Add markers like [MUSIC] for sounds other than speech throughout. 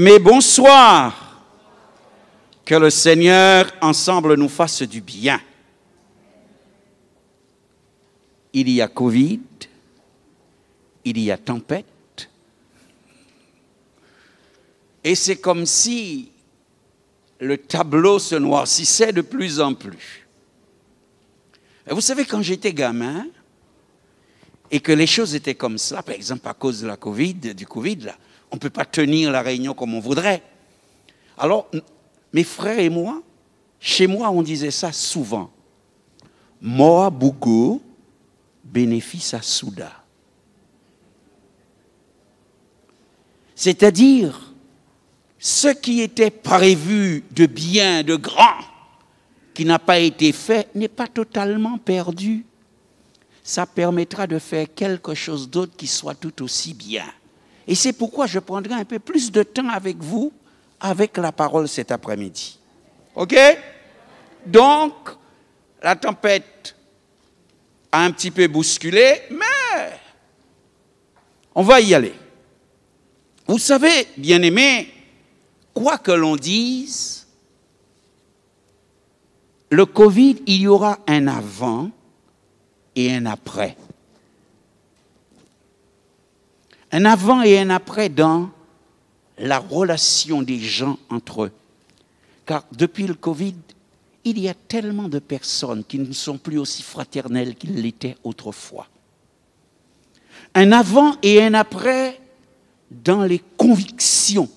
Mais bonsoir. Que le Seigneur ensemble nous fasse du bien. Il y a Covid, il y a tempête. Et c'est comme si le tableau se noircissait de plus en plus. Vous savez, quand j'étais gamin et que les choses étaient comme ça, par exemple à cause de la COVID, du Covid, là, on ne peut pas tenir la réunion comme on voudrait. Alors, mes frères et moi, chez moi, on disait ça souvent. Moa bénéficie bénéfice à Souda. C'est-à-dire, ce qui était prévu de bien, de grand, qui n'a pas été fait, n'est pas totalement perdu. Ça permettra de faire quelque chose d'autre qui soit tout aussi bien. Et c'est pourquoi je prendrai un peu plus de temps avec vous, avec la parole cet après-midi. OK Donc, la tempête a un petit peu bousculé, mais on va y aller. Vous savez, bien-aimés, quoi que l'on dise, le Covid, il y aura un avant et un après un avant et un après dans la relation des gens entre eux. Car depuis le Covid, il y a tellement de personnes qui ne sont plus aussi fraternelles qu'ils l'étaient autrefois. Un avant et un après dans les convictions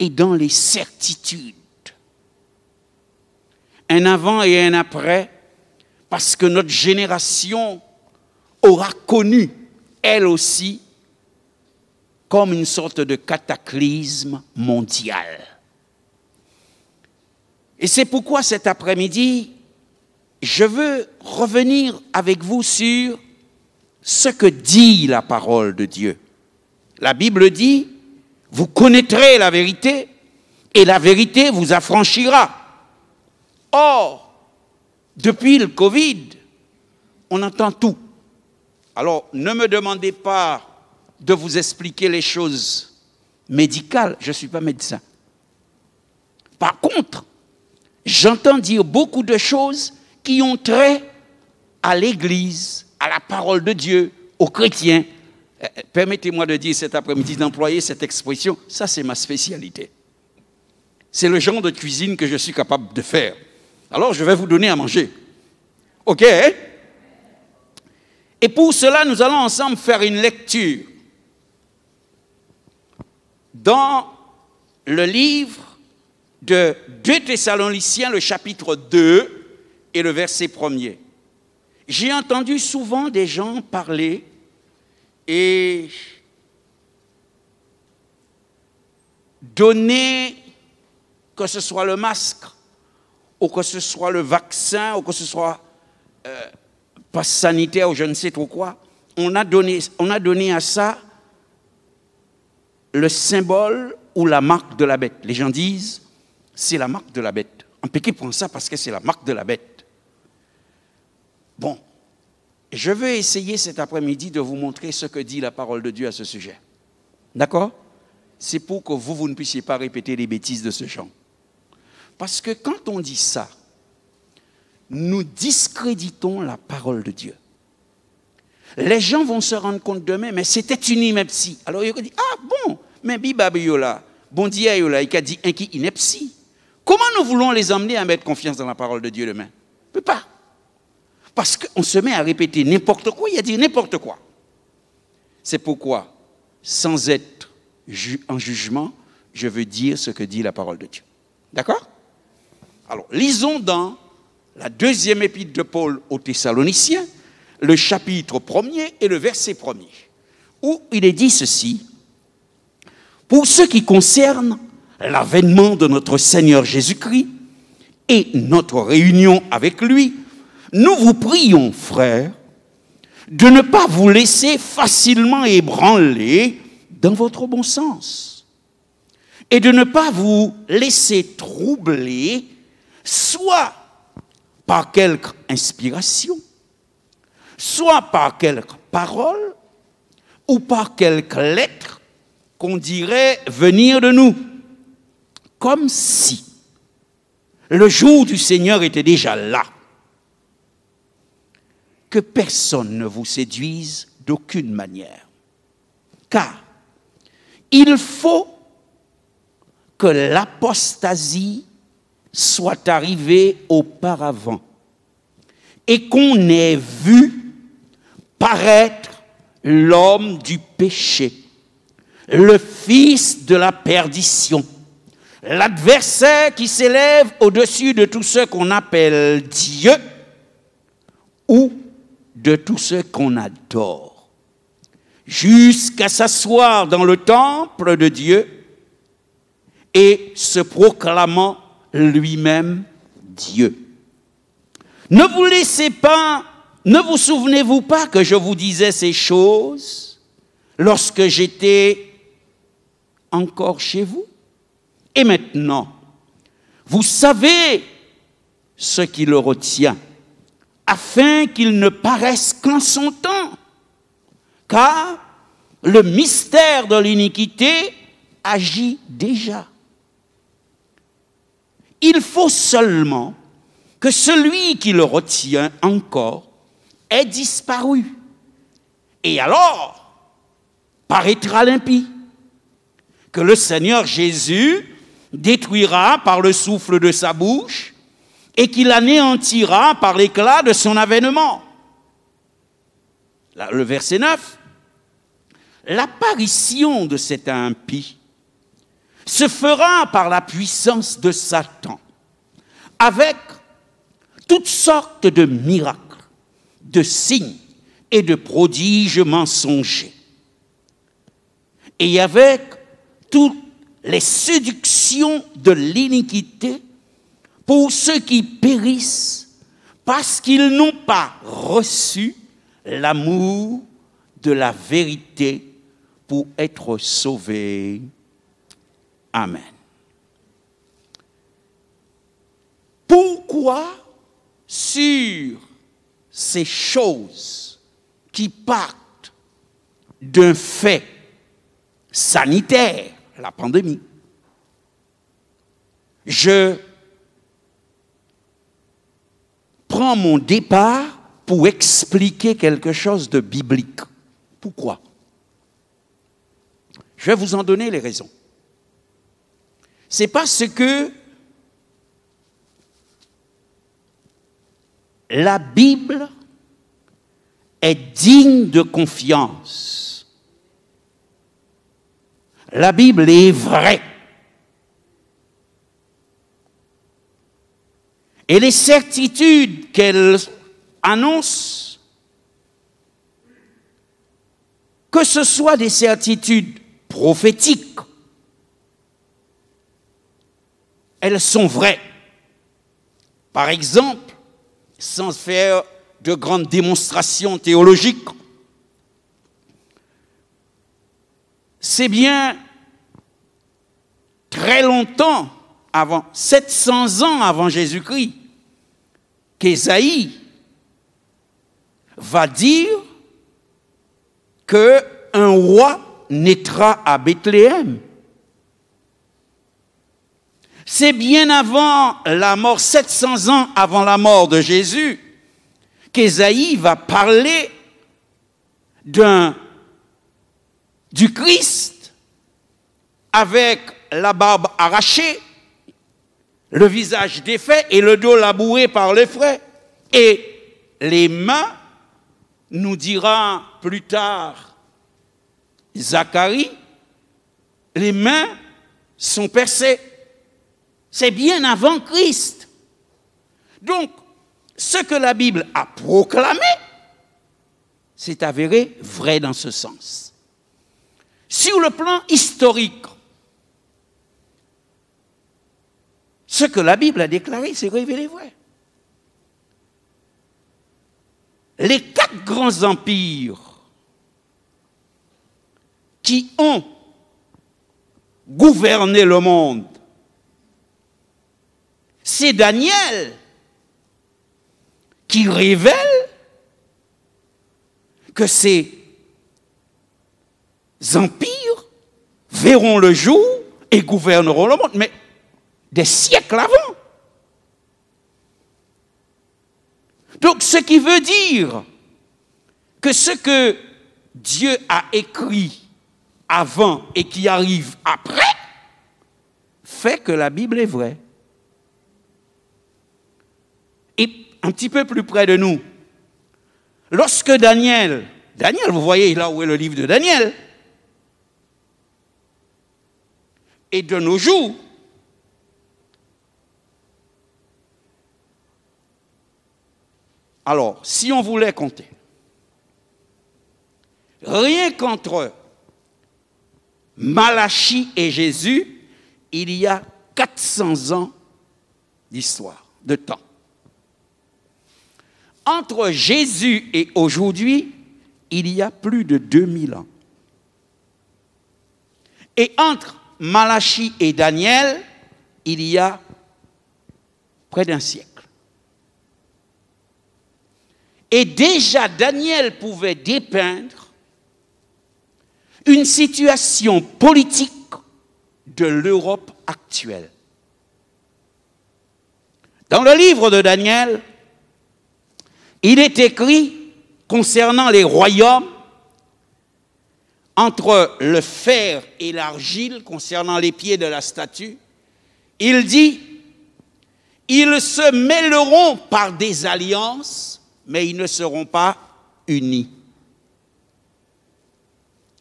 et dans les certitudes. Un avant et un après parce que notre génération aura connu, elle aussi, comme une sorte de cataclysme mondial. Et c'est pourquoi cet après-midi, je veux revenir avec vous sur ce que dit la parole de Dieu. La Bible dit, vous connaîtrez la vérité et la vérité vous affranchira. Or, depuis le Covid, on entend tout. Alors, ne me demandez pas de vous expliquer les choses médicales. Je ne suis pas médecin. Par contre, j'entends dire beaucoup de choses qui ont trait à l'Église, à la parole de Dieu, aux chrétiens. Eh, eh, permettez-moi de dire cet après-midi d'employer cette expression, ça c'est ma spécialité. C'est le genre de cuisine que je suis capable de faire. Alors je vais vous donner à manger. OK hein? Et pour cela, nous allons ensemble faire une lecture dans le livre de 2 Thessaloniciens, le chapitre 2 et le verset 1er. J'ai entendu souvent des gens parler et donner, que ce soit le masque, ou que ce soit le vaccin, ou que ce soit euh, passe sanitaire, ou je ne sais trop quoi, on a donné, on a donné à ça le symbole ou la marque de la bête. Les gens disent, c'est la marque de la bête. Un Pékin prend ça parce que c'est la marque de la bête. Bon, je veux essayer cet après-midi de vous montrer ce que dit la parole de Dieu à ce sujet. D'accord C'est pour que vous, vous ne puissiez pas répéter les bêtises de ce genre. Parce que quand on dit ça, nous discréditons la parole de Dieu les gens vont se rendre compte demain, mais c'était une ineptie. Alors, il dit, ah bon, mais Bibabiola, bon Dieu, il a dit un qui ineptie. Comment nous voulons les emmener à mettre confiance dans la parole de Dieu demain On peut pas. Parce qu'on se met à répéter n'importe quoi, il a dit n'importe quoi. C'est pourquoi, sans être en jugement, je veux dire ce que dit la parole de Dieu. D'accord Alors, lisons dans la deuxième épître de Paul aux Thessaloniciens, le chapitre premier et le verset premier, où il est dit ceci, pour ce qui concerne l'avènement de notre Seigneur Jésus-Christ et notre réunion avec lui, nous vous prions, frères, de ne pas vous laisser facilement ébranler dans votre bon sens et de ne pas vous laisser troubler, soit par quelque inspiration, soit par quelques paroles ou par quelques lettres qu'on dirait venir de nous. Comme si le jour du Seigneur était déjà là. Que personne ne vous séduise d'aucune manière. Car il faut que l'apostasie soit arrivée auparavant et qu'on ait vu paraître l'homme du péché, le fils de la perdition, l'adversaire qui s'élève au-dessus de tout ce qu'on appelle Dieu ou de tout ce qu'on adore, jusqu'à s'asseoir dans le temple de Dieu et se proclamant lui-même Dieu. Ne vous laissez pas ne vous souvenez-vous pas que je vous disais ces choses lorsque j'étais encore chez vous Et maintenant, vous savez ce qui le retient, afin qu'il ne paraisse qu'en son temps. Car le mystère de l'iniquité agit déjà. Il faut seulement que celui qui le retient encore est disparu. Et alors, paraîtra l'impie que le Seigneur Jésus détruira par le souffle de sa bouche et qu'il anéantira par l'éclat de son avènement. Le verset 9. L'apparition de cet impie se fera par la puissance de Satan, avec toutes sortes de miracles de signes et de prodiges mensongers. Et avec toutes les séductions de l'iniquité pour ceux qui périssent parce qu'ils n'ont pas reçu l'amour de la vérité pour être sauvés. Amen. Pourquoi sur ces choses qui partent d'un fait sanitaire, la pandémie. Je prends mon départ pour expliquer quelque chose de biblique. Pourquoi Je vais vous en donner les raisons. C'est parce que la Bible est digne de confiance. La Bible est vraie. Et les certitudes qu'elle annonce, que ce soit des certitudes prophétiques, elles sont vraies. Par exemple, sans faire de grandes démonstrations théologiques. C'est bien très longtemps avant, 700 ans avant Jésus-Christ, qu'Ésaïe va dire que un roi naîtra à Bethléem c'est bien avant la mort, 700 ans avant la mort de Jésus, qu'Ésaïe va parler d'un, du Christ avec la barbe arrachée, le visage défait et le dos labouré par les frais. Et les mains, nous dira plus tard Zacharie, les mains sont percées. C'est bien avant Christ. Donc, ce que la Bible a proclamé s'est avéré vrai dans ce sens. Sur le plan historique, ce que la Bible a déclaré c'est révélé vrai. Les quatre grands empires qui ont gouverné le monde c'est Daniel qui révèle que ces empires verront le jour et gouverneront le monde, mais des siècles avant. Donc ce qui veut dire que ce que Dieu a écrit avant et qui arrive après fait que la Bible est vraie et un petit peu plus près de nous, lorsque Daniel, Daniel, vous voyez là où est le livre de Daniel, et de nos jours, alors, si on voulait compter, rien qu'entre Malachie et Jésus, il y a 400 ans d'histoire, de temps entre Jésus et aujourd'hui, il y a plus de 2000 ans. Et entre Malachie et Daniel, il y a près d'un siècle. Et déjà, Daniel pouvait dépeindre une situation politique de l'Europe actuelle. Dans le livre de Daniel, il est écrit concernant les royaumes, entre le fer et l'argile, concernant les pieds de la statue, il dit, ils se mêleront par des alliances, mais ils ne seront pas unis.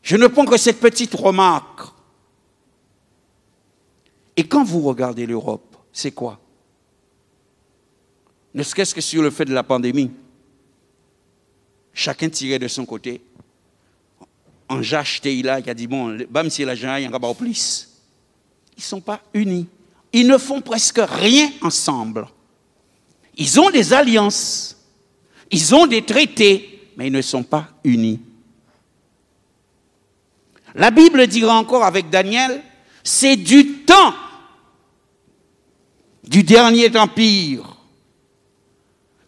Je ne prends que cette petite remarque. Et quand vous regardez l'Europe, c'est quoi Ne serait-ce que sur le fait de la pandémie, Chacun tirait de son côté. En Teila, il a dit, bon, bam, c'est il y en au plus. Ils ne sont pas unis. Ils ne font presque rien ensemble. Ils ont des alliances, ils ont des traités, mais ils ne sont pas unis. La Bible dira encore avec Daniel, c'est du temps du dernier empire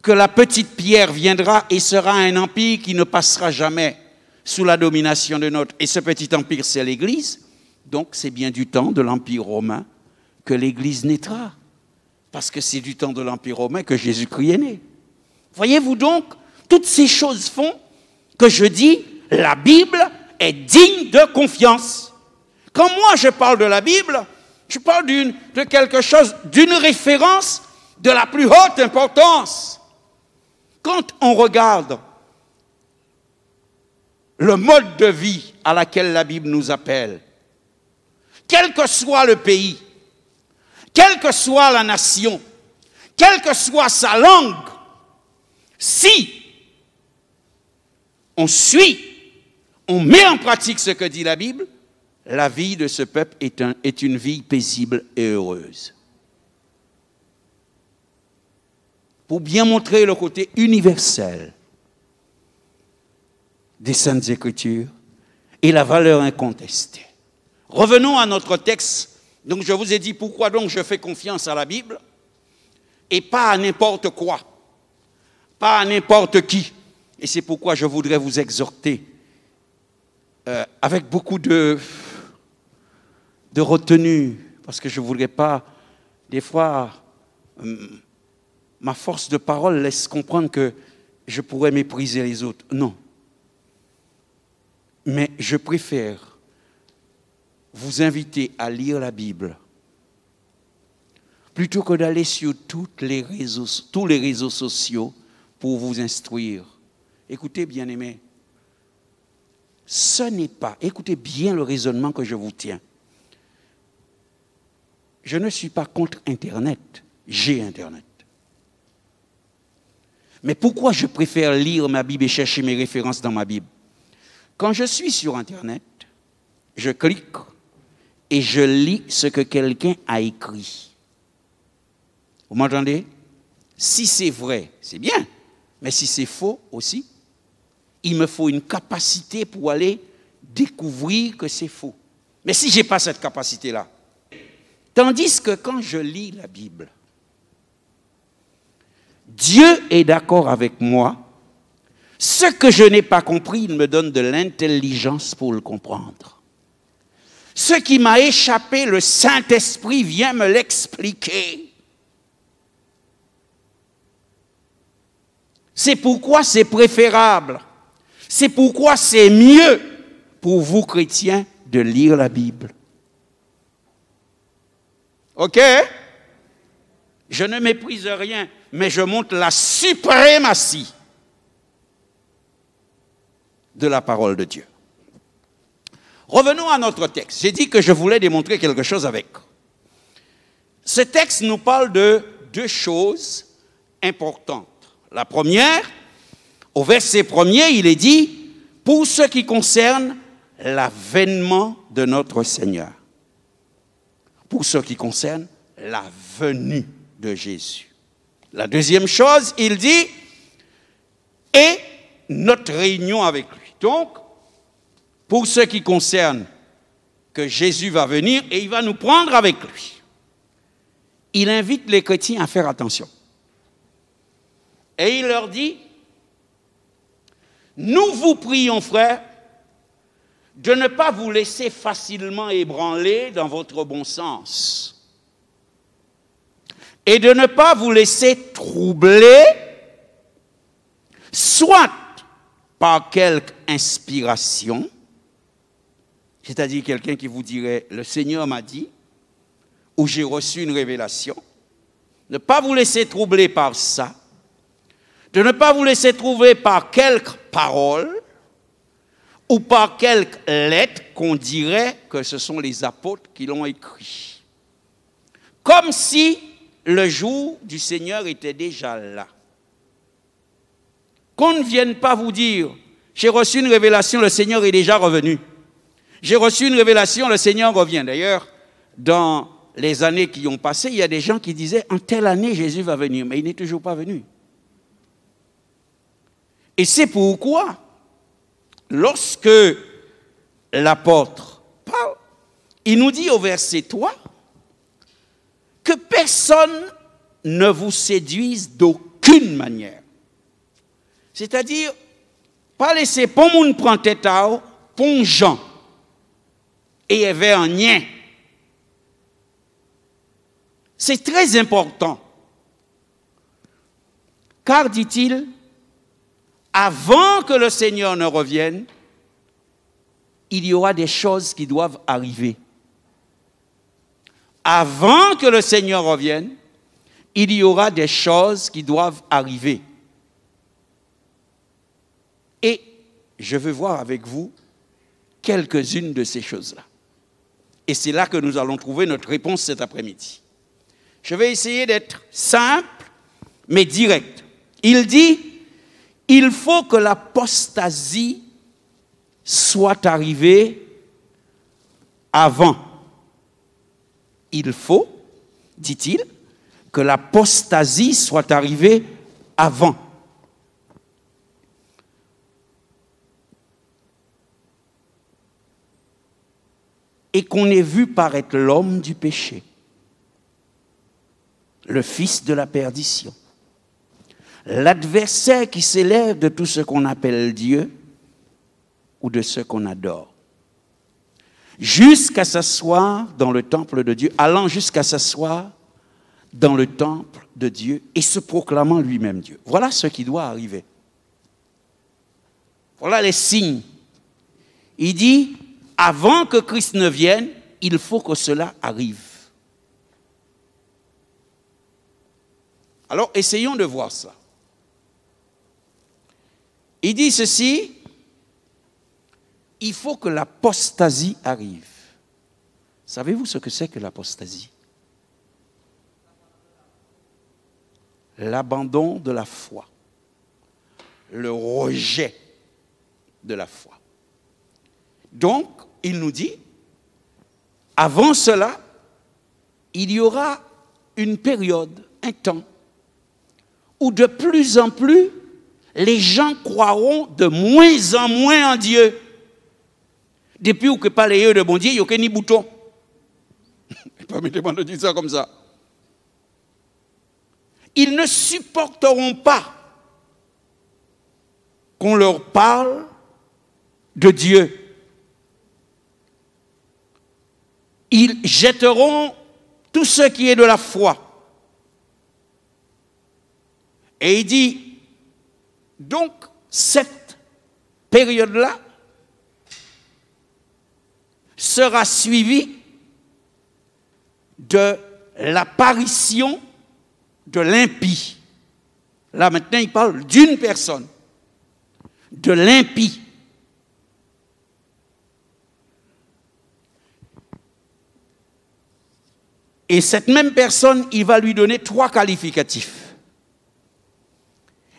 que la petite pierre viendra et sera un empire qui ne passera jamais sous la domination de notre. Et ce petit empire, c'est l'Église. Donc c'est bien du temps de l'Empire romain que l'Église naîtra. Parce que c'est du temps de l'Empire romain que Jésus-Christ est né. Voyez-vous donc, toutes ces choses font que je dis, la Bible est digne de confiance. Quand moi je parle de la Bible, je parle de quelque chose, d'une référence de la plus haute importance quand on regarde le mode de vie à laquelle la Bible nous appelle, quel que soit le pays, quelle que soit la nation, quelle que soit sa langue, si on suit, on met en pratique ce que dit la Bible, la vie de ce peuple est, une vie paisible et heureuse. pour bien montrer le côté universel des Saintes Écritures et la valeur incontestée. Revenons à notre texte. Donc je vous ai dit pourquoi donc je fais confiance à la Bible et pas à n'importe quoi, pas à n'importe qui. Et c'est pourquoi je voudrais vous exhorter euh, avec beaucoup de, de retenue, parce que je ne voudrais pas, des fois, hum, ma force de parole laisse comprendre que je pourrais mépriser les autres. Non. Mais je préfère vous inviter à lire la Bible plutôt que d'aller sur les réseaux, tous les réseaux sociaux pour vous instruire. Écoutez, bien-aimés, ce n'est pas, écoutez bien le raisonnement que je vous tiens. Je ne suis pas contre Internet, j'ai Internet. Mais pourquoi je préfère lire ma Bible et chercher mes références dans ma Bible Quand je suis sur Internet, je clique et je lis ce que quelqu'un a écrit. Vous m'entendez Si c'est vrai, c'est bien. Mais si c'est faux aussi, il me faut une capacité pour aller découvrir que c'est faux. Mais si je n'ai pas cette capacité-là, tandis que quand je lis la Bible, Dieu est d'accord avec moi. Ce que je n'ai pas compris, il me donne de l'intelligence pour le comprendre. Ce qui m'a échappé, le Saint-Esprit vient me l'expliquer. C'est pourquoi c'est préférable, c'est pourquoi c'est mieux pour vous chrétiens de lire la Bible. OK Je ne méprise rien mais je montre la suprématie de la parole de Dieu. Revenons à notre texte. J'ai dit que je voulais démontrer quelque chose avec. Ce texte nous parle de deux choses importantes. La première, au verset premier, il est dit, pour ce qui concerne l'avènement de notre Seigneur. Pour ce qui concerne la venue de Jésus. La deuxième chose, il dit, et notre réunion avec lui. Donc, pour ce qui concerne que Jésus va venir et il va nous prendre avec lui, il invite les chrétiens à faire attention. Et il leur dit, nous vous prions, frères, de ne pas vous laisser facilement ébranler dans votre bon sens et de ne pas vous laisser troubler, soit par quelque inspiration, c'est-à-dire quelqu'un qui vous dirait, le Seigneur m'a dit, ou j'ai reçu une révélation, ne pas vous laisser troubler par ça, de ne pas vous laisser trouver par quelque parole ou par quelques lettres qu'on dirait que ce sont les apôtres qui l'ont écrit. Comme si le jour du Seigneur était déjà là. Qu'on ne vienne pas vous dire, j'ai reçu une révélation, le Seigneur est déjà revenu. J'ai reçu une révélation, le Seigneur revient. D'ailleurs, dans les années qui ont passé, il y a des gens qui disaient, en telle année, Jésus va venir, mais il n'est toujours pas venu. Et c'est pourquoi, lorsque l'apôtre parle, il nous dit au verset 3, que personne ne vous séduise d'aucune manière. C'est-à-dire, pas laisser pour prendre tête à et avait un nien. C'est très important. Car, dit-il, avant que le Seigneur ne revienne, il y aura des choses qui doivent arriver avant que le Seigneur revienne, il y aura des choses qui doivent arriver. Et je veux voir avec vous quelques-unes de ces choses-là. Et c'est là que nous allons trouver notre réponse cet après-midi. Je vais essayer d'être simple, mais direct. Il dit, il faut que l'apostasie soit arrivée avant il faut, dit-il, que l'apostasie soit arrivée avant. Et qu'on ait vu paraître l'homme du péché, le fils de la perdition. L'adversaire qui s'élève de tout ce qu'on appelle Dieu ou de ce qu'on adore jusqu'à s'asseoir dans le temple de Dieu, allant jusqu'à s'asseoir dans le temple de Dieu et se proclamant lui-même Dieu. Voilà ce qui doit arriver. Voilà les signes. Il dit, avant que Christ ne vienne, il faut que cela arrive. Alors essayons de voir ça. Il dit ceci, il faut que l'apostasie arrive. Savez-vous ce que c'est que l'apostasie L'abandon de la foi, le rejet de la foi. Donc, il nous dit, avant cela, il y aura une période, un temps, où de plus en plus, les gens croiront de moins en moins en Dieu. Depuis que parlez de bon Dieu, il n'y a aucun bouton. Permettez-moi de dire ça comme ça. Ils ne supporteront pas qu'on leur parle de Dieu. Ils jetteront tout ce qui est de la foi. Et il dit, donc cette période-là, sera suivi de l'apparition de l'impie. Là maintenant, il parle d'une personne, de l'impie. Et cette même personne, il va lui donner trois qualificatifs.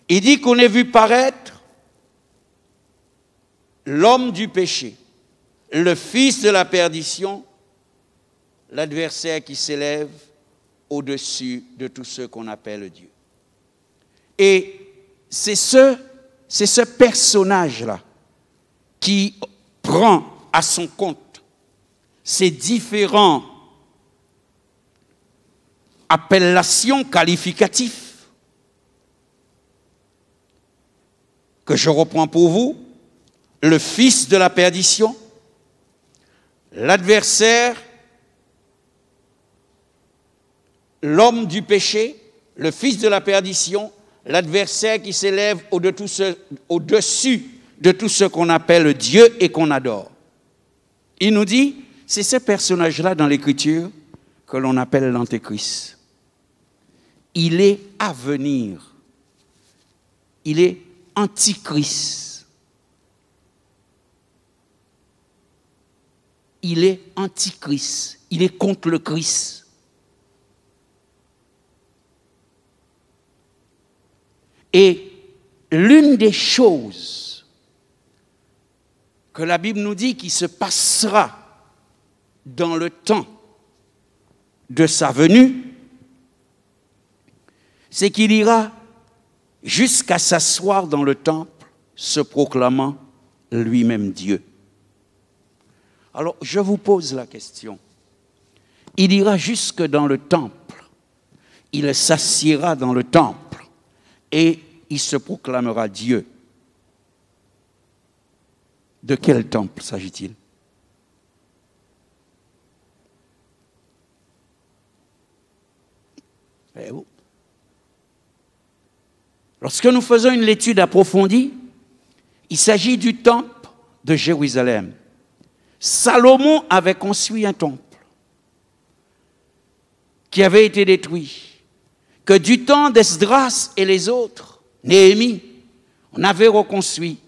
Il dit qu'on est vu paraître l'homme du péché le fils de la perdition, l'adversaire qui s'élève au-dessus de tous ceux qu'on appelle Dieu. Et c'est ce, c'est ce personnage-là qui prend à son compte ces différents appellations qualificatives que je reprends pour vous, le fils de la perdition, l'adversaire, l'homme du péché, le fils de la perdition, l'adversaire qui s'élève au-dessus de tout ce qu'on appelle Dieu et qu'on adore. Il nous dit, c'est ce personnage-là dans l'Écriture que l'on appelle l'Antéchrist. Il est à venir. Il est antichrist. il est antichrist, il est contre le Christ. Et l'une des choses que la Bible nous dit qui se passera dans le temps de sa venue, c'est qu'il ira jusqu'à s'asseoir dans le temple, se proclamant lui-même Dieu. Alors je vous pose la question. Il ira jusque dans le temple, il s'assiera dans le temple et il se proclamera Dieu. De quel temple s'agit-il eh oh. Lorsque nous faisons une étude approfondie, il s'agit du temple de Jérusalem. Salomon avait construit un temple qui avait été détruit, que du temps d'Esdras et les autres, Néhémie, on avait reconstruit,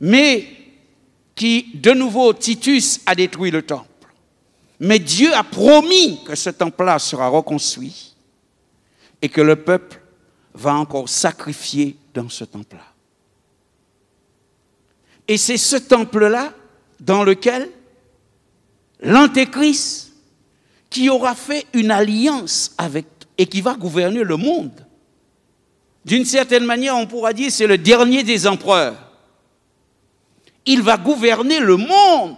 mais qui, de nouveau, Titus a détruit le temple. Mais Dieu a promis que ce temple-là sera reconstruit et que le peuple va encore sacrifier dans ce temple-là. Et c'est ce temple-là dans lequel l'antéchrist, qui aura fait une alliance avec et qui va gouverner le monde, d'une certaine manière, on pourra dire c'est le dernier des empereurs. Il va gouverner le monde.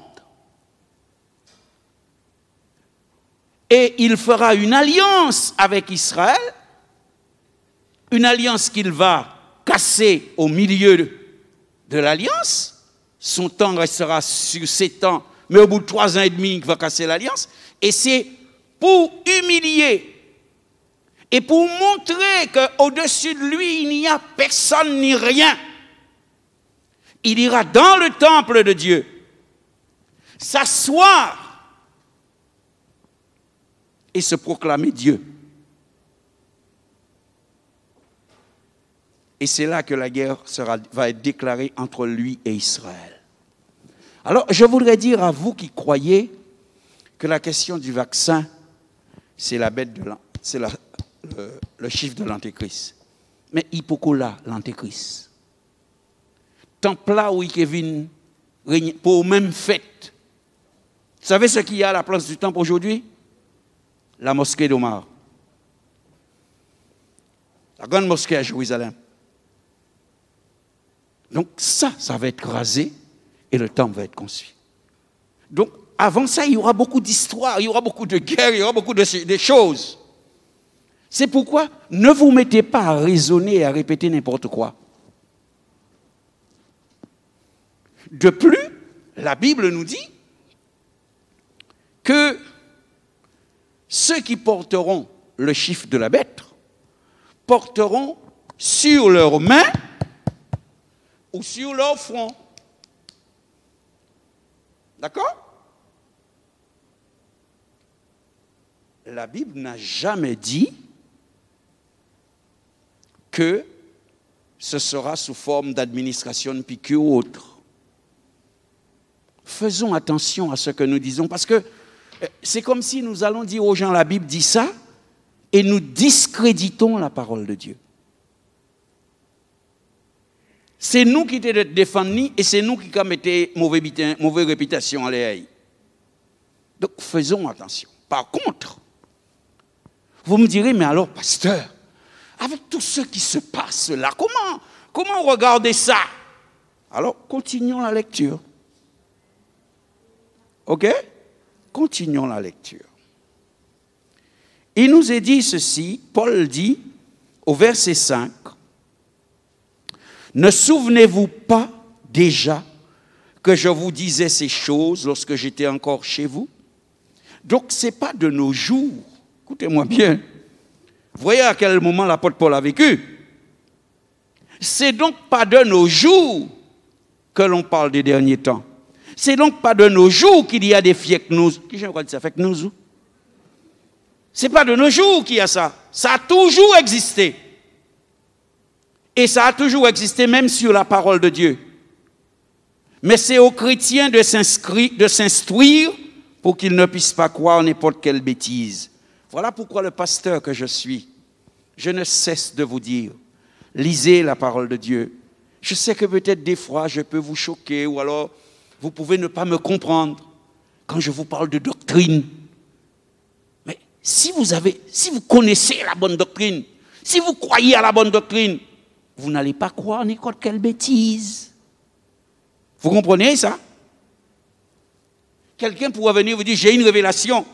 Et il fera une alliance avec Israël, une alliance qu'il va casser au milieu de l'alliance, son temps restera sur ses temps, mais au bout de trois ans et demi, il va casser l'alliance. Et c'est pour humilier et pour montrer qu'au-dessus de lui, il n'y a personne ni rien. Il ira dans le temple de Dieu, s'asseoir et se proclamer Dieu. Et c'est là que la guerre sera, va être déclarée entre lui et Israël. Alors, je voudrais dire à vous qui croyez que la question du vaccin, c'est la bête de c'est le, chiffre de l'antéchrist. Mais hypocola l'antéchrist. Temple là où Kevin pour même fête. Vous savez ce qu'il y a à la place du temple aujourd'hui La mosquée d'Omar. La grande mosquée à Jérusalem. Donc ça, ça va être rasé et le temps va être conçu. Donc avant ça, il y aura beaucoup d'histoires, il y aura beaucoup de guerres, il y aura beaucoup de choses. C'est pourquoi ne vous mettez pas à raisonner et à répéter n'importe quoi. De plus, la Bible nous dit que ceux qui porteront le chiffre de la bête porteront sur leurs mains ou sur leur front. D'accord La Bible n'a jamais dit que ce sera sous forme d'administration de ou autre. Faisons attention à ce que nous disons parce que euh, c'est comme si nous allons dire aux gens la Bible dit ça et nous discréditons la parole de Dieu. C'est nous qui t'étais défendus et c'est nous qui mettons mauvaise, mauvaise réputation à l'air. Donc faisons attention. Par contre, vous me direz, mais alors, pasteur, avec tout ce qui se passe là, comment, comment regarder ça Alors, continuons la lecture. OK Continuons la lecture. Il nous est dit ceci, Paul dit au verset 5, ne souvenez-vous pas déjà que je vous disais ces choses lorsque j'étais encore chez vous Donc ce n'est pas de nos jours. Écoutez-moi bien. Voyez à quel moment l'apôtre Paul a vécu. C'est donc pas de nos jours que l'on parle des derniers temps. C'est donc pas de nos jours qu'il y a des fake nous Qui j'aime ça, hein? C'est pas de nos jours qu'il y a ça. Ça a toujours existé. Et ça a toujours existé même sur la parole de Dieu. Mais c'est aux chrétiens de s'instruire pour qu'ils ne puissent pas croire n'importe quelle bêtise. Voilà pourquoi le pasteur que je suis, je ne cesse de vous dire, lisez la parole de Dieu. Je sais que peut-être des fois je peux vous choquer ou alors vous pouvez ne pas me comprendre quand je vous parle de doctrine. Mais si vous avez, si vous connaissez la bonne doctrine, si vous croyez à la bonne doctrine, vous n'allez pas croire n'importe quelle bêtise. Vous comprenez ça Quelqu'un pourrait venir vous dire, j'ai une révélation.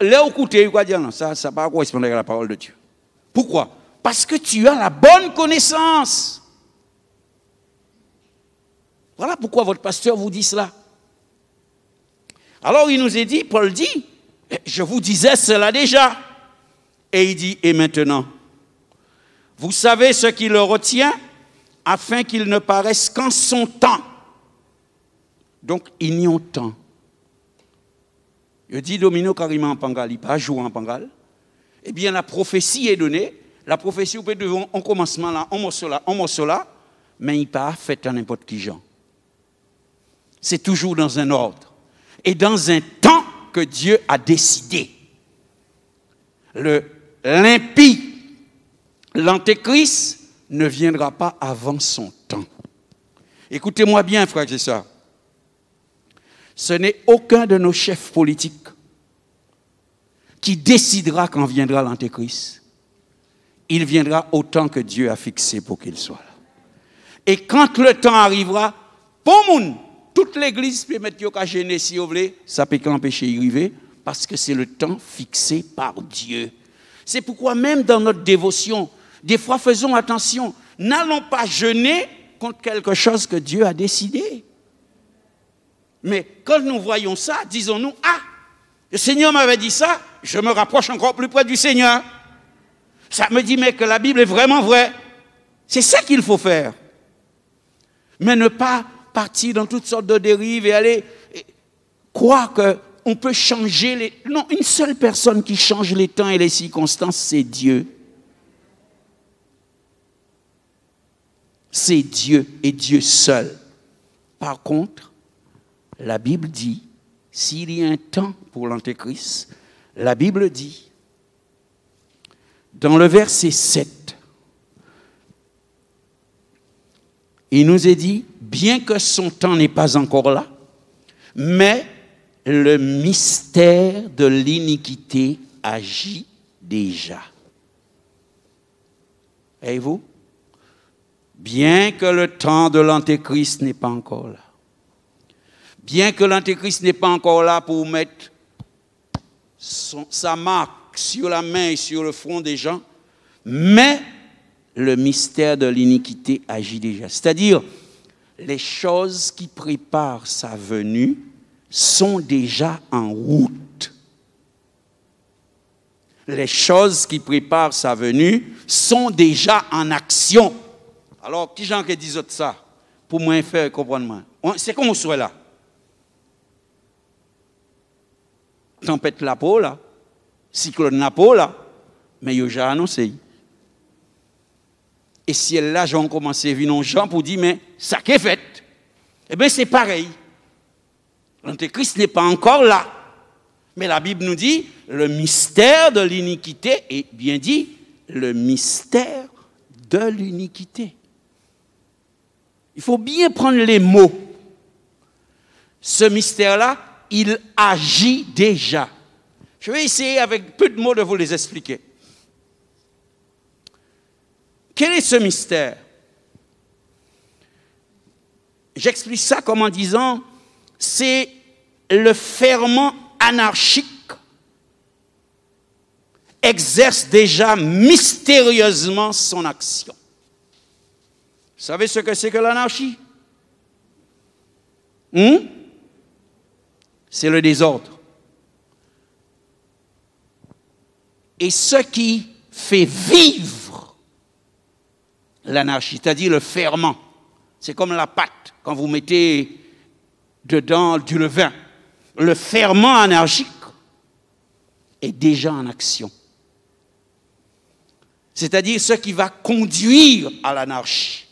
Là, écoutez, il va dire, non, ça ne va pas correspondre à la parole de Dieu. Pourquoi Parce que tu as la bonne connaissance. Voilà pourquoi votre pasteur vous dit cela. Alors il nous est dit, Paul dit, je vous disais cela déjà. Et il dit, et maintenant, vous savez ce qui le retient afin qu'il ne paraisse qu'en son temps. Donc, il n'y a temps. Je dis Domino carrément en Pangal, il pas jouer en Pangal. Eh bien, la prophétie est donnée. La prophétie, vous pouvez en commencement là, en morceau là, en morceau là, mais il pas fait à n'importe qui genre. C'est toujours dans un ordre et dans un temps que Dieu a décidé. Le l'impie l'antéchrist ne viendra pas avant son temps. Écoutez-moi bien, frères et sœurs. Ce n'est aucun de nos chefs politiques qui décidera quand viendra l'antéchrist. Il viendra autant que Dieu a fixé pour qu'il soit là. Et quand le temps arrivera, pour toute l'église peut mettre yo gêner si vous voulez, ça peut qu'empêcher d'y arriver, parce que c'est le temps fixé par Dieu. C'est pourquoi même dans notre dévotion, des fois, faisons attention. N'allons pas jeûner contre quelque chose que Dieu a décidé. Mais quand nous voyons ça, disons-nous, ah, le Seigneur m'avait dit ça, je me rapproche encore plus près du Seigneur. Ça me dit, mais que la Bible est vraiment vraie. C'est ça qu'il faut faire. Mais ne pas partir dans toutes sortes de dérives et aller croire qu'on peut changer les... Non, une seule personne qui change les temps et les circonstances, c'est Dieu. c'est Dieu et Dieu seul. Par contre, la Bible dit, s'il y a un temps pour l'Antéchrist, la Bible dit, dans le verset 7, il nous est dit, bien que son temps n'est pas encore là, mais le mystère de l'iniquité agit déjà. Et vous bien que le temps de l'Antéchrist n'est pas encore là, bien que l'Antéchrist n'est pas encore là pour mettre sa marque sur la main et sur le front des gens, mais le mystère de l'iniquité agit déjà. C'est-à-dire, les choses qui préparent sa venue sont déjà en route. Les choses qui préparent sa venue sont déjà en action. Alors, qui gens qui disent ça pour moi faire comprendre C'est comme on soit là. Tempête la peau là, cyclone la peau là, mais il y a déjà annoncé. Et si elle là, j'en commencé à venir gens pour dire, mais ça qui est fait. Eh bien, c'est pareil. L'Antéchrist n'est pas encore là. Mais la Bible nous dit, le mystère de l'iniquité, est bien dit, le mystère de l'iniquité. Il faut bien prendre les mots. Ce mystère-là, il agit déjà. Je vais essayer avec peu de mots de vous les expliquer. Quel est ce mystère J'explique ça comme en disant, c'est le ferment anarchique exerce déjà mystérieusement son action savez ce que c'est que l'anarchie hmm? C'est le désordre. Et ce qui fait vivre l'anarchie, c'est-à-dire le ferment, c'est comme la pâte quand vous mettez dedans du levain. Le ferment anarchique est déjà en action. C'est-à-dire ce qui va conduire à l'anarchie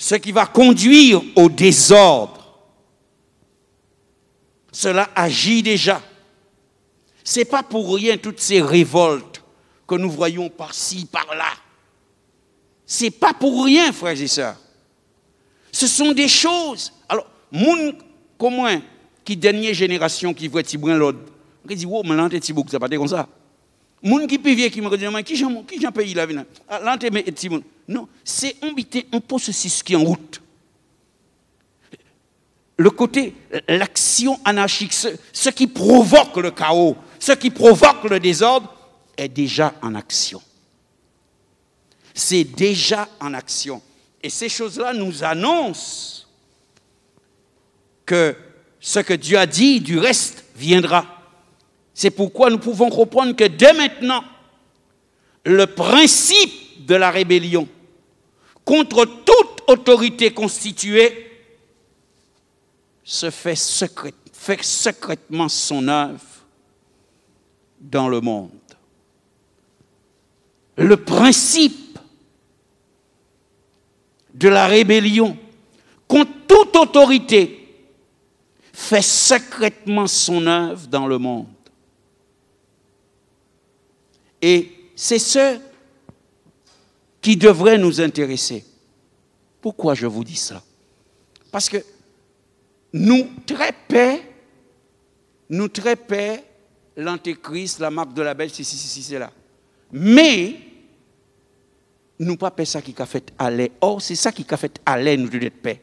ce qui va conduire au désordre. Cela agit déjà. Ce n'est pas pour rien toutes ces révoltes que nous voyons par-ci, par-là. Ce n'est pas pour rien, frères et sœurs. Ce sont des choses. Alors, moun, comment, qui dernière génération qui voit Tibouin l'autre, On dit, oh, mais là, Tibou, ça pas comme ça qui peut ce qui me dit, mais qui qui Non, c'est un un processus qui est en route. Le côté, l'action anarchique, ce, qui provoque le chaos, ce qui provoque le désordre, est déjà en action. C'est déjà en action. Et ces choses-là nous annoncent que ce que Dieu a dit, du reste, viendra. C'est pourquoi nous pouvons comprendre que dès maintenant, le principe de la rébellion contre toute autorité constituée se fait, fait secrètement son œuvre dans le monde. Le principe de la rébellion contre toute autorité fait secrètement son œuvre dans le monde. Et c'est ce qui devrait nous intéresser. Pourquoi je vous dis ça Parce que nous très paix, nous très paix, l'antéchrist, la marque de la belle, si, si, si, c'est là. Mais, nous pas paix ça qui a fait aller. Or, c'est ça qui a fait aller nous de paix.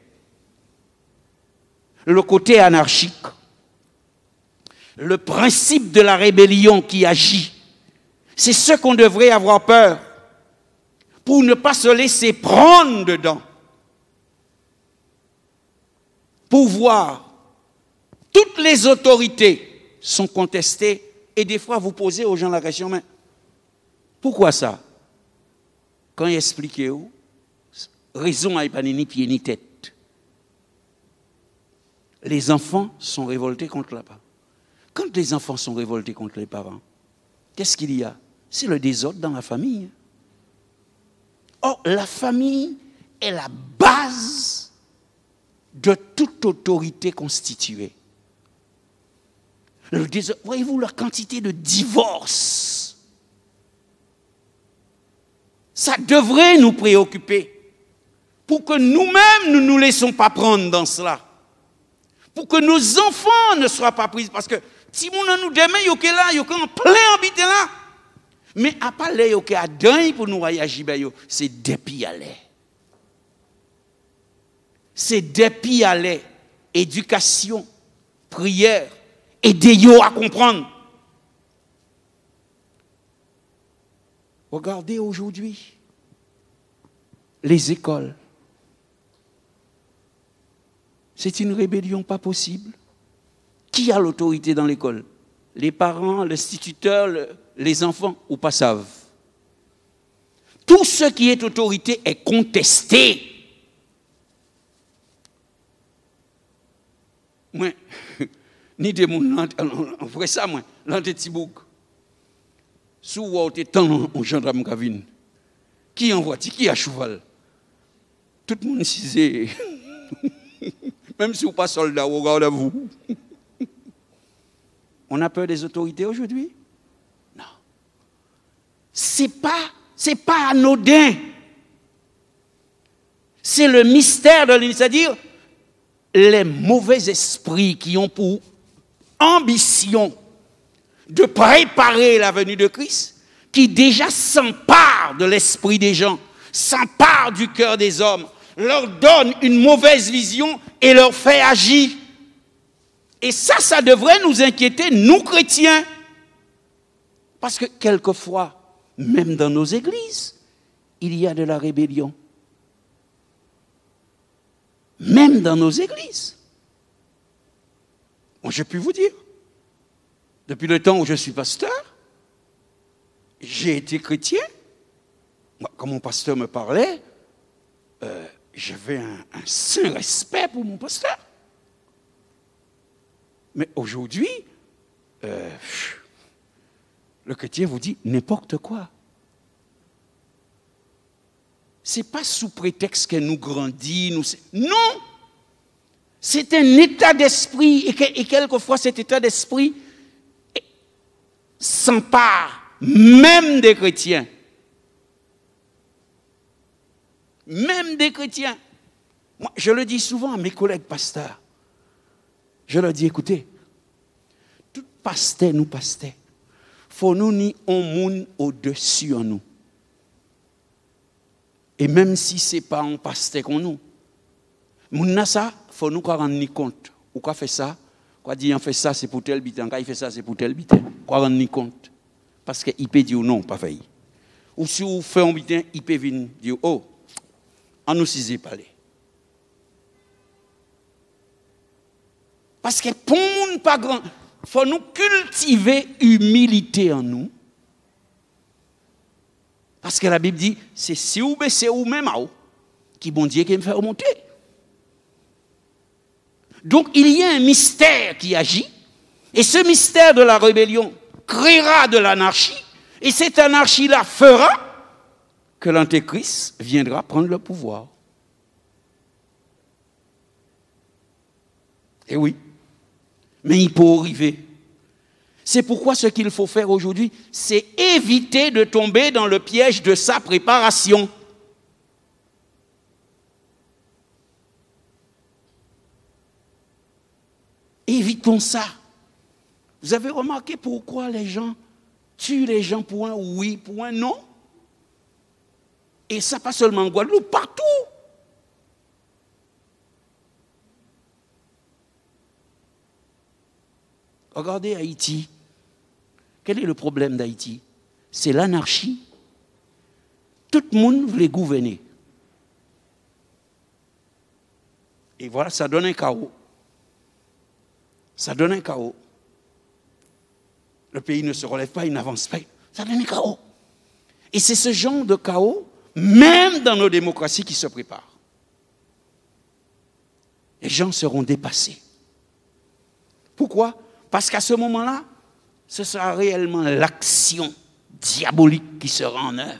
Le côté anarchique, le principe de la rébellion qui agit, c'est ce qu'on devrait avoir peur pour ne pas se laisser prendre dedans. Pour voir, toutes les autorités sont contestées et des fois vous posez aux gens la question, mais pourquoi ça Quand ils où raison n'a pas ni pied ni tête. Les enfants sont révoltés contre la bas Quand les enfants sont révoltés contre les parents, qu'est-ce qu'il y a c'est le désordre dans la famille. Or, la famille est la base de toute autorité constituée. Voyez-vous la quantité de divorces Ça devrait nous préoccuper pour que nous-mêmes, nous ne nous laissons pas prendre dans cela. Pour que nos enfants ne soient pas pris. Parce que si nous nous demain, il y a là, il plein là. Mais à parler, les qui pour nous voyager, ben c'est à à C'est à à' Éducation, prière, aidez yo à comprendre. Regardez aujourd'hui les écoles. C'est une rébellion pas possible. Qui a l'autorité dans l'école Les parents, l'instituteur, le, les enfants ou pas savent. Tout ce qui est autorité est contesté. Moi, [LAUGHS] ni des mon on ferait ça, moi, l'anté Tibouk. vous on tant en gendarme Gavin. Qui envoie Qui a cheval Tout le monde s'y [LAUGHS] Même si vous pas soldat, à vous [LAUGHS] On a peur des autorités aujourd'hui c'est pas, c'est pas anodin. C'est le mystère de l'unité. C'est-à-dire, les mauvais esprits qui ont pour ambition de préparer la venue de Christ, qui déjà s'emparent de l'esprit des gens, s'emparent du cœur des hommes, leur donne une mauvaise vision et leur fait agir. Et ça, ça devrait nous inquiéter, nous chrétiens. Parce que quelquefois, même dans nos églises, il y a de la rébellion. Même dans nos églises. moi je puis vous dire, depuis le temps où je suis pasteur, j'ai été chrétien. quand mon pasteur me parlait, euh, j'avais un, seul respect pour mon pasteur. Mais aujourd'hui, euh, le chrétien vous dit n'importe quoi. Ce n'est pas sous prétexte qu'elle nous grandit. Nous... Non! C'est un état d'esprit et, quelquefois cet état d'esprit s'empare même des chrétiens. Même des chrétiens. Moi, je le dis souvent à mes collègues pasteurs. Je leur dis, écoutez, tout pasteur nous pastait faut nous ni un monde au-dessus de nous. Et même si ce n'est pas un pasteur qu'on nous, avons ça, faut nous rendre compte. Ou qu'on fait ça? Quoi dit, on fait ça, c'est pour tel bitin. Quand il fait ça, c'est pour tel bitin. Quoi rendre compte? Parce qu'il peut dire non, pas failli. Ou si vous faites un bitin, il peut venir dire, oh, on nous s'y parler. Parce que pour nous, pas grand, faut nous cultiver humilité en nous. Parce que la Bible dit, c'est si ou c'est ou même qui bon Dieu qui me fait remonter. Donc il y a un mystère qui agit, et ce mystère de la rébellion créera de l'anarchie, et cette anarchie-là fera que l'Antéchrist viendra prendre le pouvoir. Et oui, mais il peut arriver. C'est pourquoi ce qu'il faut faire aujourd'hui, c'est éviter de tomber dans le piège de sa préparation. Évitons ça. Vous avez remarqué pourquoi les gens tuent les gens pour un oui, pour un non Et ça, pas seulement en Guadeloupe, partout. Regardez Haïti. Quel est le problème d'Haïti C'est l'anarchie. Tout le monde voulait gouverner. Et voilà, ça donne un chaos. Ça donne un chaos. Le pays ne se relève pas, il n'avance pas. Ça donne un chaos. Et c'est ce genre de chaos, même dans nos démocraties, qui se prépare. Les gens seront dépassés. Pourquoi parce qu'à ce moment-là, ce sera réellement l'action diabolique qui sera en œuvre.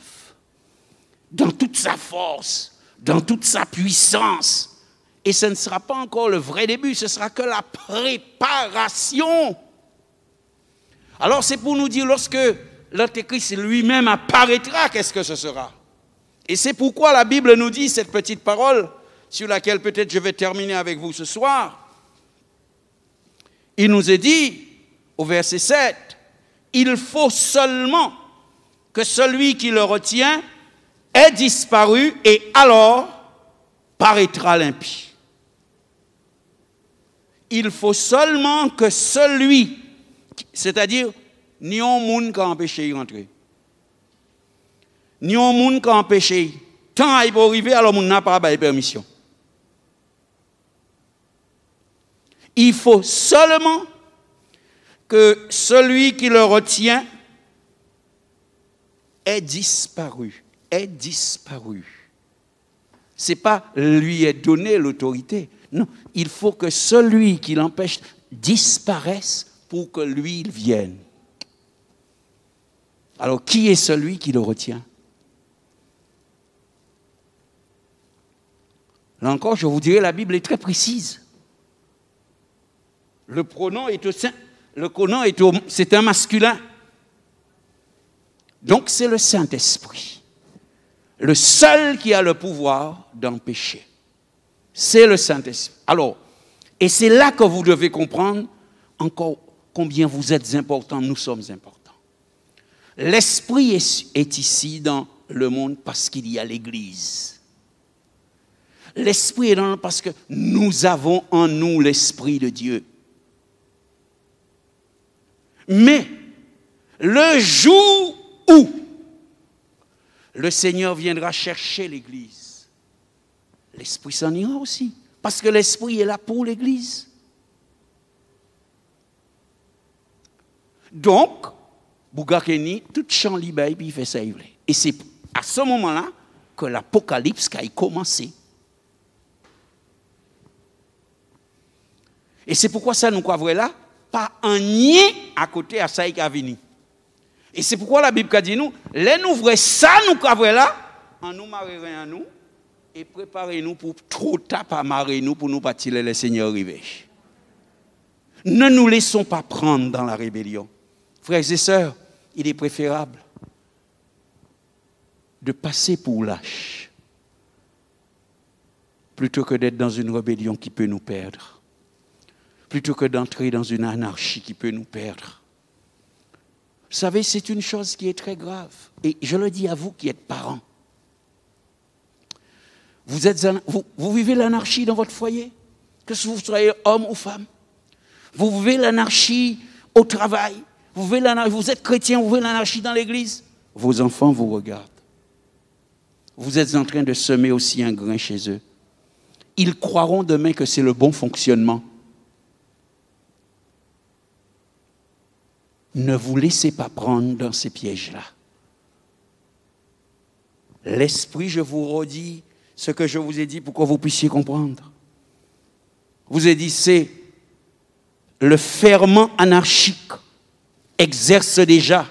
Dans toute sa force, dans toute sa puissance. Et ce ne sera pas encore le vrai début, ce sera que la préparation. Alors c'est pour nous dire, lorsque l'Antéchrist lui-même apparaîtra, qu'est-ce que ce sera Et c'est pourquoi la Bible nous dit cette petite parole, sur laquelle peut-être je vais terminer avec vous ce soir. Il nous est dit au verset 7, il faut seulement que celui qui le retient ait disparu et alors paraîtra l'impie. Il faut seulement que celui, c'est-à-dire, ni un monde qui a empêché de rentrer. Ni un monde qui a empêché. Tant à arriver, alors on n'a pas de permission. Il faut seulement que celui qui le retient ait disparu, ait disparu. C'est pas lui est donné l'autorité. Non, il faut que celui qui l'empêche disparaisse pour que lui il vienne. Alors qui est celui qui le retient Là encore, je vous dirai, la Bible est très précise. Le pronom est au saint, Le pronom est au. C'est un masculin. Donc c'est le Saint-Esprit, le seul qui a le pouvoir d'empêcher. C'est le Saint-Esprit. Alors, et c'est là que vous devez comprendre encore combien vous êtes important, nous sommes importants. L'Esprit est, ici dans le monde parce qu'il y a l'Église. L'Esprit est là parce que nous avons en nous l'Esprit de Dieu. Mais le jour où le Seigneur viendra chercher l'Église, l'Esprit s'en ira aussi, parce que l'Esprit est là pour l'Église. Donc, Bougakeni, tout chant libre, puis il fait ça. Et c'est à ce moment-là que l'Apocalypse a commencé. Et c'est pourquoi ça nous croit là, pas un nien à côté à ça qui a venu. Et c'est pourquoi la Bible dit nous, les nous ça nous avons là, en nous marrer à nous, et préparez-nous pour trop tard à marrer nous pour nous partir les Seigneur arriver. Ne nous laissons pas prendre dans la rébellion. Frères et sœurs, il est préférable de passer pour lâche plutôt que d'être dans une rébellion qui peut nous perdre plutôt que d'entrer dans une anarchie qui peut nous perdre. Vous savez, c'est une chose qui est très grave. Et je le dis à vous qui êtes parents. Vous, vivez l'anarchie dans votre foyer, que vous soyez homme ou femme. Vous vivez l'anarchie au travail. Vous, vous êtes chrétien, vous vivez l'anarchie dans l'église. Vos enfants vous regardent. Vous êtes en train de semer aussi un grain chez eux. Ils croiront demain que c'est le bon fonctionnement ne vous laissez pas prendre dans ces pièges-là. L'Esprit, je vous redis ce que je vous ai dit pour que vous puissiez comprendre. Vous ai dit, c'est le ferment anarchique exerce déjà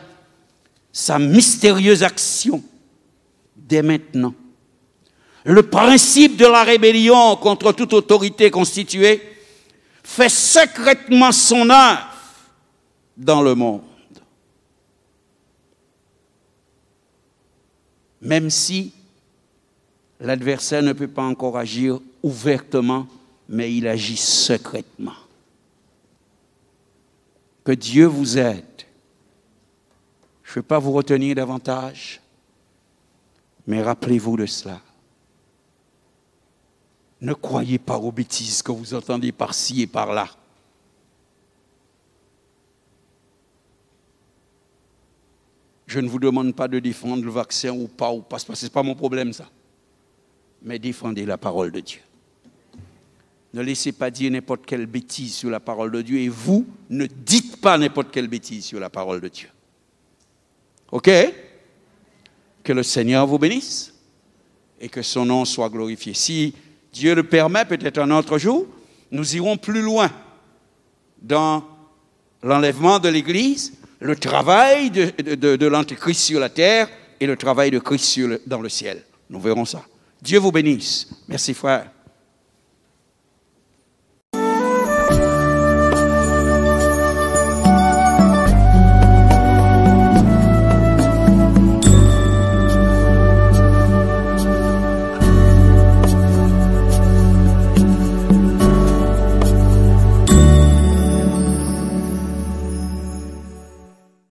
sa mystérieuse action dès maintenant. Le principe de la rébellion contre toute autorité constituée fait secrètement son œuvre dans le monde. Même si l'adversaire ne peut pas encore agir ouvertement, mais il agit secrètement. Que Dieu vous aide. Je ne vais pas vous retenir davantage, mais rappelez-vous de cela. Ne croyez pas aux bêtises que vous entendez par-ci et par-là. Je ne vous demande pas de défendre le vaccin ou pas, ou pas, ce n'est pas mon problème ça. Mais défendez la parole de Dieu. Ne laissez pas dire n'importe quelle bêtise sur la parole de Dieu et vous ne dites pas n'importe quelle bêtise sur la parole de Dieu. OK Que le Seigneur vous bénisse et que son nom soit glorifié. Si Dieu le permet, peut-être un autre jour, nous irons plus loin dans l'enlèvement de l'Église le travail de, de, sur la terre et le travail de Christ dans le ciel. Nous verrons ça. Dieu vous bénisse. Merci frère.